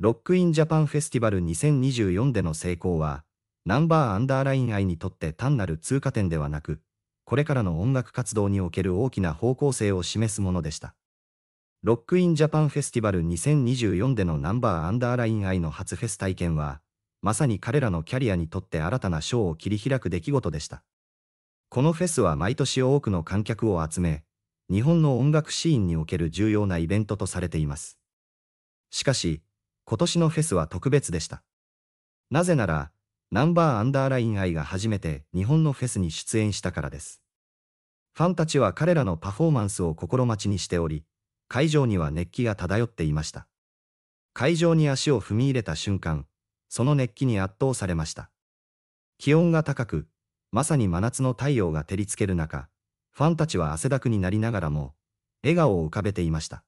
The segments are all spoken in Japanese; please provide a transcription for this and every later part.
ロックインジャパンフェスティバル2024での成功は、ナンバーアンダーライン愛にとって単なる通過点ではなく、これからの音楽活動における大きな方向性を示すものでした。ロックインジャパンフェスティバル2024でのナンバーアンダーライン愛の初フェス体験は、まさに彼らのキャリアにとって新たなーを切り開く出来事でした。このフェスは毎年多くの観客を集め、日本の音楽シーンにおける重要なイベントとされています。しかし、今年のフェスは特別でした。なぜなら、ナンバーアンダーライン愛が初めて日本のフェスに出演したからです。ファンたちは彼らのパフォーマンスを心待ちにしており、会場には熱気が漂っていました。会場に足を踏み入れた瞬間、その熱気に圧倒されました。気温が高く、まさに真夏の太陽が照りつける中、ファンたちは汗だくになりながらも、笑顔を浮かべていました。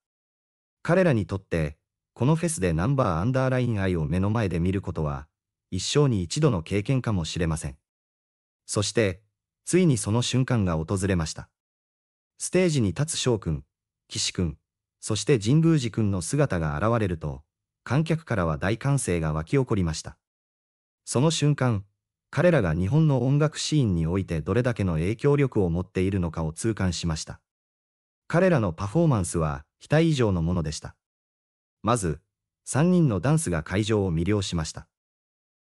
彼らにとって、このフェスでナンバーアンダーライン愛を目の前で見ることは、一生に一度の経験かもしれません。そして、ついにその瞬間が訪れました。ステージに立つ翔くん、岸くん、そして神宮寺くんの姿が現れると、観客からは大歓声が沸き起こりました。その瞬間、彼らが日本の音楽シーンにおいてどれだけの影響力を持っているのかを痛感しました。彼らのパフォーマンスは、期待以上のものでした。まず、3人のダンスが会場を魅了しました。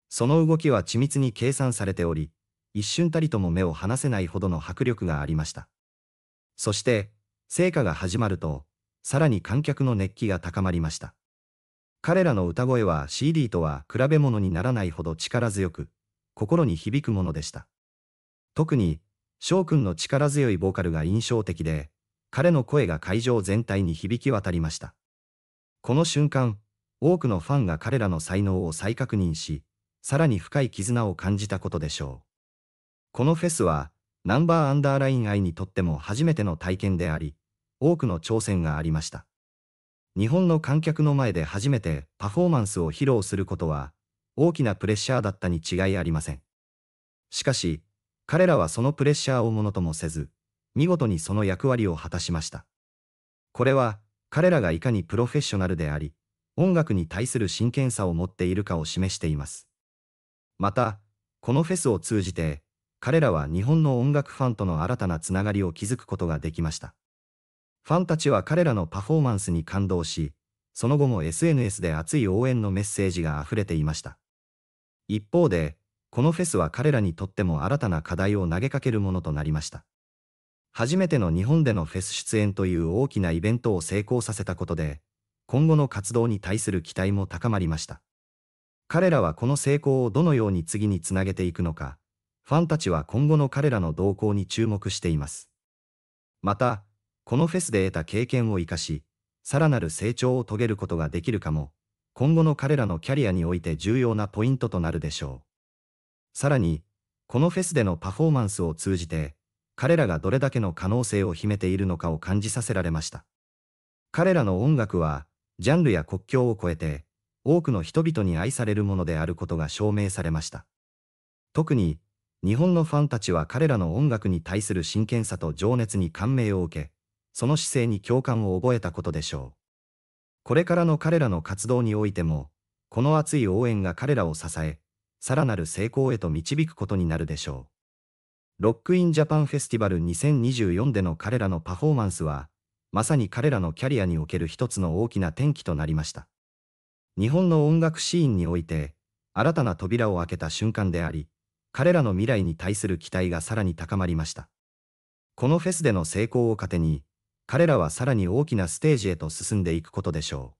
その動きは緻密に計算されており、一瞬たりとも目を離せないほどの迫力がありました。そして、聖火が始まると、さらに観客の熱気が高まりました。彼らの歌声は CD とは比べ物にならないほど力強く、心に響くものでした。特に、翔くんの力強いボーカルが印象的で、彼の声が会場全体に響き渡りました。この瞬間、多くのファンが彼らの才能を再確認し、さらに深い絆を感じたことでしょう。このフェスは、ナンバーアンダーライン愛にとっても初めての体験であり、多くの挑戦がありました。日本の観客の前で初めてパフォーマンスを披露することは、大きなプレッシャーだったに違いありません。しかし、彼らはそのプレッシャーをものともせず、見事にその役割を果たしました。これは、彼らがいかにプロフェッショナルであり、音楽に対する真剣さを持っているかを示しています。また、このフェスを通じて、彼らは日本の音楽ファンとの新たなつながりを築くことができました。ファンたちは彼らのパフォーマンスに感動し、その後も SNS で熱い応援のメッセージが溢れていました。一方で、このフェスは彼らにとっても新たな課題を投げかけるものとなりました。初めての日本でのフェス出演という大きなイベントを成功させたことで、今後の活動に対する期待も高まりました。彼らはこの成功をどのように次につなげていくのか、ファンたちは今後の彼らの動向に注目しています。また、このフェスで得た経験を生かし、さらなる成長を遂げることができるかも、今後の彼らのキャリアにおいて重要なポイントとなるでしょう。さらに、このフェスでのパフォーマンスを通じて、彼らがどれだけの可能性を秘めているのかを感じさせられました。彼らの音楽は、ジャンルや国境を超えて、多くの人々に愛されるものであることが証明されました。特に、日本のファンたちは彼らの音楽に対する真剣さと情熱に感銘を受け、その姿勢に共感を覚えたことでしょう。これからの彼らの活動においても、この熱い応援が彼らを支え、さらなる成功へと導くことになるでしょう。ロックインジャパンフェスティバル2024での彼らのパフォーマンスは、まさに彼らのキャリアにおける一つの大きな転機となりました。日本の音楽シーンにおいて、新たな扉を開けた瞬間であり、彼らの未来に対する期待がさらに高まりました。このフェスでの成功を糧に、彼らはさらに大きなステージへと進んでいくことでしょ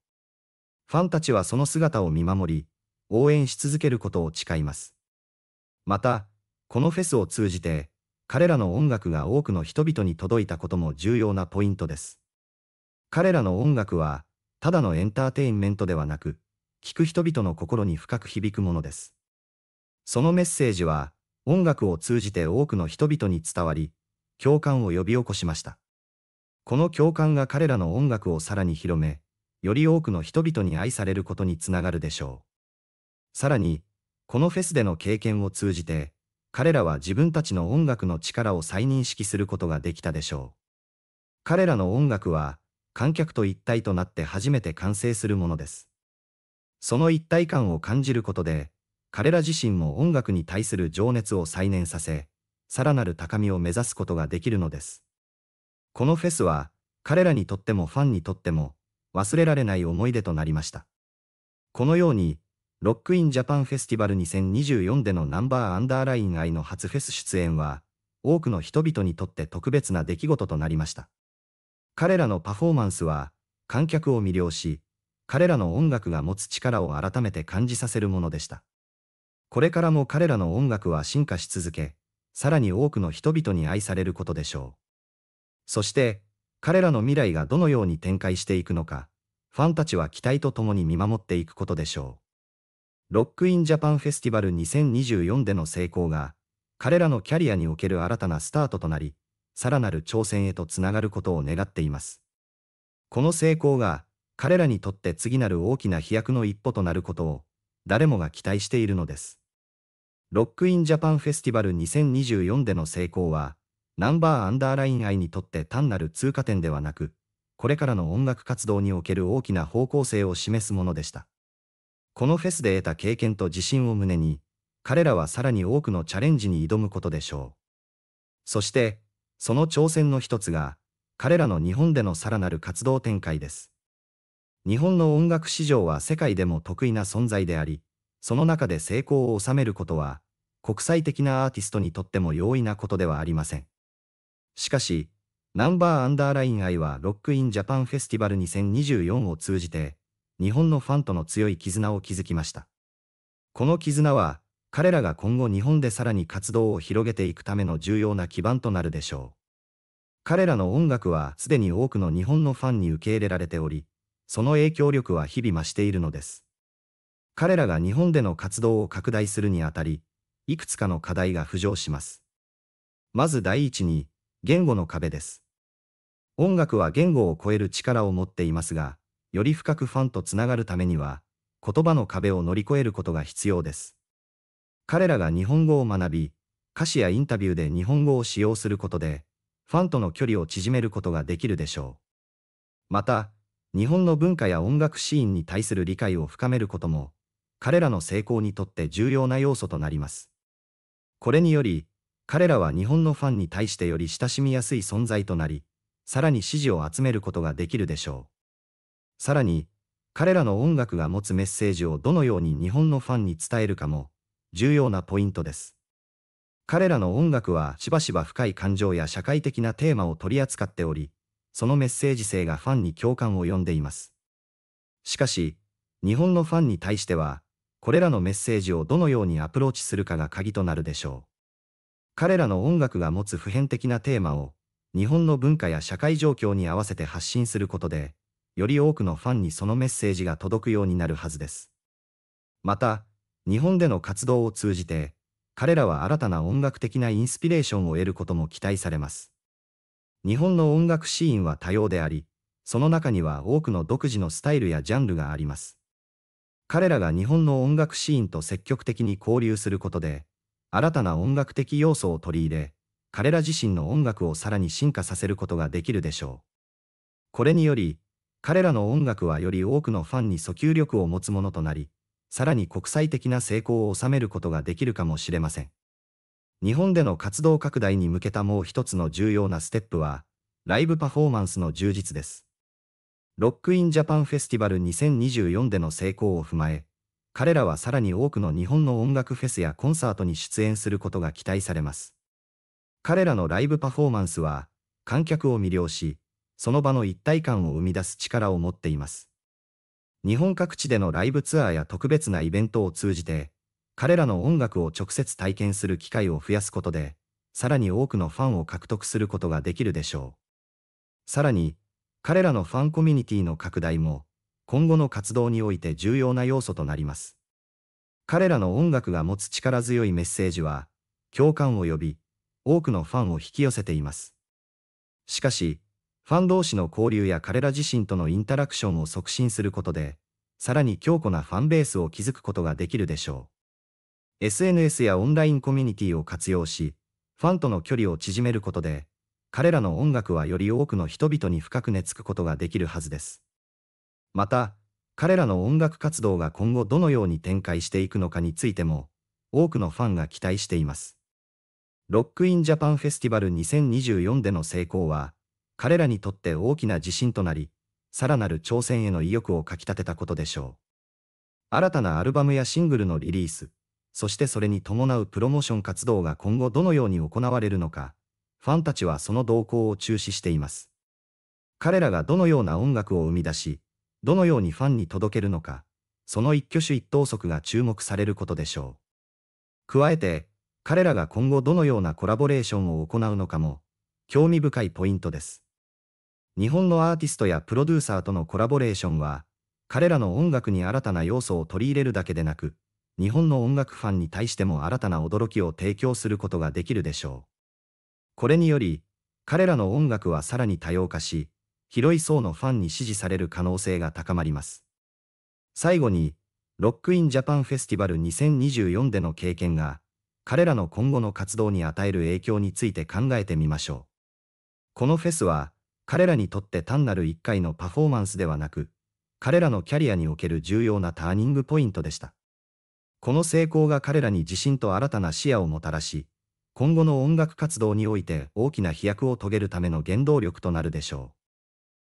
う。ファンたちはその姿を見守り、応援し続けることを誓います。また、このフェスを通じて、彼らの音楽が多くの人々に届いたことも重要なポイントです。彼らの音楽は、ただのエンターテインメントではなく、聴く人々の心に深く響くものです。そのメッセージは、音楽を通じて多くの人々に伝わり、共感を呼び起こしました。この共感が彼らの音楽をさらに広め、より多くの人々に愛されることにつながるでしょう。さらに、このフェスでの経験を通じて、彼らは自分たちの音楽の力を再認識することができたでしょう。彼らの音楽は、観客と一体となって初めて完成するものです。その一体感を感じることで、彼ら自身も音楽に対する情熱を再燃させ、さらなる高みを目指すことができるのです。このフェスは、彼らにとってもファンにとっても、忘れられない思い出となりました。このように、ロックインジャパンフェスティバル2024でのナンバーアンダーライン愛の初フェス出演は、多くの人々にとって特別な出来事となりました。彼らのパフォーマンスは、観客を魅了し、彼らの音楽が持つ力を改めて感じさせるものでした。これからも彼らの音楽は進化し続け、さらに多くの人々に愛されることでしょう。そして、彼らの未来がどのように展開していくのか、ファンたちは期待とともに見守っていくことでしょう。ロックインジャパンフェスティバル2024での成功が、彼らのキャリアにおける新たなスタートとなり、さらなる挑戦へとつながることを願っています。この成功が、彼らにとって次なる大きな飛躍の一歩となることを、誰もが期待しているのです。ロックインジャパンフェスティバル2024での成功は、ナンバーアンダーライン愛にとって単なる通過点ではなく、これからの音楽活動における大きな方向性を示すものでした。このフェスで得た経験と自信を胸に、彼らはさらに多くのチャレンジに挑むことでしょう。そして、その挑戦の一つが、彼らの日本でのさらなる活動展開です。日本の音楽市場は世界でも得意な存在であり、その中で成功を収めることは、国際的なアーティストにとっても容易なことではありません。しかし、ナンバーアンダーライン I はロックインジャパンフェスティバル2024を通じて、日本のファンとの強い絆を築きました。この絆は、彼らが今後日本でさらに活動を広げていくための重要な基盤となるでしょう。彼らの音楽はすでに多くの日本のファンに受け入れられており、その影響力は日々増しているのです。彼らが日本での活動を拡大するにあたり、いくつかの課題が浮上します。まず第一に、言語の壁です。音楽は言語を超える力を持っていますが、より深くファンとつながるためには、言葉の壁を乗り越えることが必要です。彼らが日本語を学び、歌詞やインタビューで日本語を使用することで、ファンとの距離を縮めることができるでしょう。また、日本の文化や音楽シーンに対する理解を深めることも、彼らの成功にとって重要な要素となります。これにより、彼らは日本のファンに対してより親しみやすい存在となり、さらに支持を集めることができるでしょう。さらに、彼らの音楽が持つメッセージをどのように日本のファンに伝えるかも、重要なポイントです。彼らの音楽はしばしば深い感情や社会的なテーマを取り扱っており、そのメッセージ性がファンに共感を呼んでいます。しかし、日本のファンに対しては、これらのメッセージをどのようにアプローチするかが鍵となるでしょう。彼らの音楽が持つ普遍的なテーマを、日本の文化や社会状況に合わせて発信することで、より多くのファンにそのメッセージが届くようになるはずです。また、日本での活動を通じて、彼らは新たな音楽的なインスピレーションを得ることも期待されます。日本の音楽シーンは多様であり、その中には多くの独自のスタイルやジャンルがあります。彼らが日本の音楽シーンと積極的に交流することで、新たな音楽的要素を取り入れ、彼ら自身の音楽をさらに進化させることができるでしょう。これにより、彼らの音楽はより多くのファンに訴求力を持つものとなり、さらに国際的な成功を収めることができるかもしれません。日本での活動拡大に向けたもう一つの重要なステップは、ライブパフォーマンスの充実です。ロックインジャパンフェスティバル2024での成功を踏まえ、彼らはさらに多くの日本の音楽フェスやコンサートに出演することが期待されます。彼らのライブパフォーマンスは、観客を魅了し、その場の一体感を生み出す力を持っています。日本各地でのライブツアーや特別なイベントを通じて、彼らの音楽を直接体験する機会を増やすことで、さらに多くのファンを獲得することができるでしょう。さらに、彼らのファンコミュニティの拡大も、今後の活動において重要な要素となります。彼らの音楽が持つ力強いメッセージは、共感を呼び、多くのファンを引き寄せています。しかし、ファン同士の交流や彼ら自身とのインタラクションを促進することで、さらに強固なファンベースを築くことができるでしょう。SNS やオンラインコミュニティを活用し、ファンとの距離を縮めることで、彼らの音楽はより多くの人々に深く根付くことができるはずです。また、彼らの音楽活動が今後どのように展開していくのかについても、多くのファンが期待しています。ロックインジャパンフェスティバル2024での成功は、彼らにとって大きな自信となり、さらなる挑戦への意欲をかきたてたことでしょう。新たなアルバムやシングルのリリース、そしてそれに伴うプロモーション活動が今後どのように行われるのか、ファンたちはその動向を注視しています。彼らがどのような音楽を生み出し、どのようにファンに届けるのか、その一挙手一投足が注目されることでしょう。加えて、彼らが今後どのようなコラボレーションを行うのかも、興味深いポイントです。日本のアーティストやプロデューサーとのコラボレーションは、彼らの音楽に新たな要素を取り入れるだけでなく、日本の音楽ファンに対しても新たな驚きを提供することができるでしょう。これにより、彼らの音楽はさらに多様化し、広い層のファンに支持される可能性が高まります。最後に、ロックインジャパンフェスティバル2024での経験が、彼らの今後の活動に与える影響について考えてみましょう。このフェスは、彼らにとって単なる一回のパフォーマンスではなく、彼らのキャリアにおける重要なターニングポイントでした。この成功が彼らに自信と新たな視野をもたらし、今後の音楽活動において大きな飛躍を遂げるための原動力となるでしょう。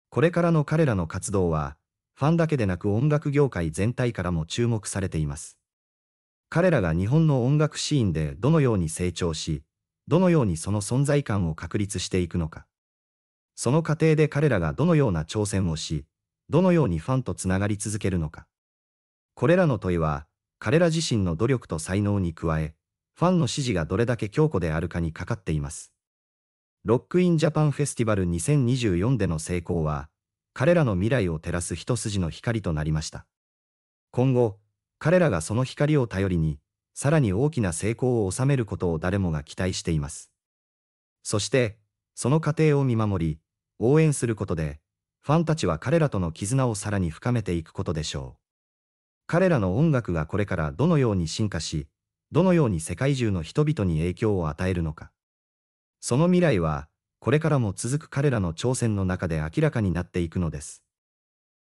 これからの彼らの活動は、ファンだけでなく音楽業界全体からも注目されています。彼らが日本の音楽シーンでどのように成長し、どのようにその存在感を確立していくのか。その過程で彼らがどのような挑戦をし、どのようにファンとつながり続けるのか。これらの問いは、彼ら自身の努力と才能に加え、ファンの支持がどれだけ強固であるかにかかっています。ロックインジャパンフェスティバル2024での成功は、彼らの未来を照らす一筋の光となりました。今後、彼らがその光を頼りに、さらに大きな成功を収めることを誰もが期待しています。そして、その過程を見守り、応援することで、ファンたちは彼らとの絆をさらに深めていくことでしょう。彼らの音楽がこれからどのように進化し、どのように世界中の人々に影響を与えるのか。その未来は、これからも続く彼らの挑戦の中で明らかになっていくのです。